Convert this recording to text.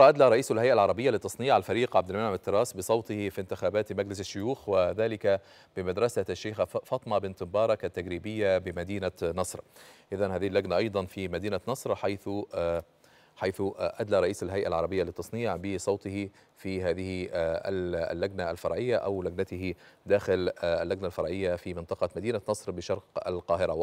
أدلى رئيس الهيئة العربية لتصنيع الفريق عبد المنعم التراس بصوته في انتخابات مجلس الشيوخ وذلك بمدرسة الشيخة فاطمة بنت مبارك التجريبية بمدينة نصر إذا هذه اللجنة أيضا في مدينة نصر حيث آه، حيث آه، أدلى رئيس الهيئة العربية للتصنيع بصوته في هذه آه، اللجنة الفرعية أو لجنته داخل اللجنة الفرعية في منطقة مدينة نصر بشرق القاهرة